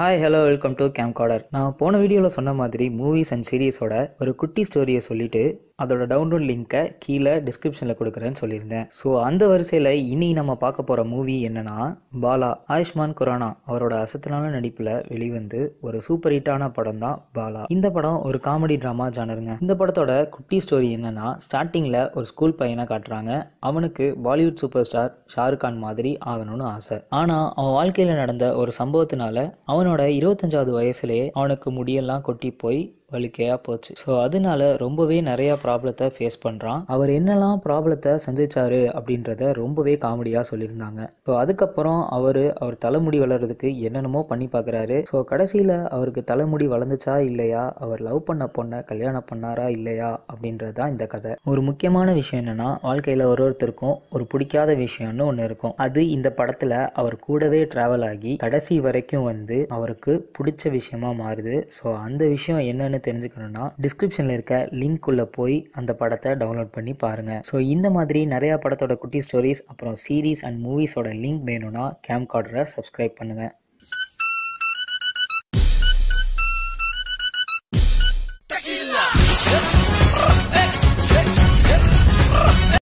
hi hello welcome to கார்டர் நான் போன வீடியோவில் சொன்ன மாதிரி மூவிஸ் அண்ட் சீரீஸோட ஒரு குட்டி ஸ்டோரியை சொல்லிட்டு அதோட டவுன்லோட் லிங்க்கை கீழே டிஸ்கிரிப்ஷனில் கொடுக்குறேன்னு சொல்லியிருந்தேன் ஸோ அந்த வரிசையில் இனி நம்ம பார்க்க போகிற மூவி என்னென்னா பாலா ஆயுஷ்மான் குரானா அவரோட அசத்தலான நடிப்பில் வெளிவந்து ஒரு சூப்பர் ஹிட்டான படம் தான் பாலா இந்த படம் ஒரு காமெடி ட்ராமா ஜானருங்க இந்த படத்தோட குட்டி ஸ்டோரி என்னென்னா ஸ்டார்டிங்கில் ஒரு ஸ்கூல் பையனை காட்டுறாங்க அவனுக்கு Bollywood super star Shahrukh Khan மாதிரி ஆகணும்னு ஆசை ஆனால் அவன் வாழ்க்கையில் நடந்த ஒரு சம்பவத்தினால அவனோட அவனோட இருபத்தஞ்சாவது வயசுலேயே அவனுக்கு முடியெல்லாம் கொட்டி போய் வலிக்கையாக போச்சு ஸோ அதனால ரொம்பவே நிறையா ப்ராப்ளத்தை ஃபேஸ் பண்ணுறான் அவர் என்னெல்லாம் ப்ராப்ளத்தை சந்திச்சாரு அப்படின்றத ரொம்பவே காமெடியாக சொல்லியிருந்தாங்க ஸோ அதுக்கப்புறம் அவர் அவர் தலைமுடி வளர்றதுக்கு என்னென்னமோ பண்ணி பார்க்குறாரு ஸோ கடைசியில் அவருக்கு தலைமுடி வளர்ந்துச்சா இல்லையா அவர் லவ் பண்ண பொண்ணை கல்யாணம் பண்ணாரா இல்லையா அப்படின்றது தான் இந்த கதை ஒரு முக்கியமான விஷயம் என்னென்னா வாழ்க்கையில் ஒரு ஒருத்தருக்கும் ஒரு பிடிக்காத விஷயம்னு ஒன்று இருக்கும் அது இந்த படத்தில் அவர் கூடவே ட்ராவல் ஆகி கடைசி வரைக்கும் வந்து அவருக்கு பிடிச்ச விஷயமா மாறுது ஸோ அந்த விஷயம் என்னன்னு என்னன்னு தெரிஞ்சுக்கணும்னா டிஸ்கிரிப்ஷனில் இருக்க லிங்க்குள்ளே போய் அந்த படத்தை டவுன்லோட் பண்ணி பாருங்கள் ஸோ இந்த மாதிரி நிறையா படத்தோட குட்டி ஸ்டோரிஸ் அப்புறம் சீரீஸ் அண்ட் மூவிஸோட லிங்க் வேணும்னா கேம் கார்டரை சப்ஸ்கிரைப் பண்ணுங்கள்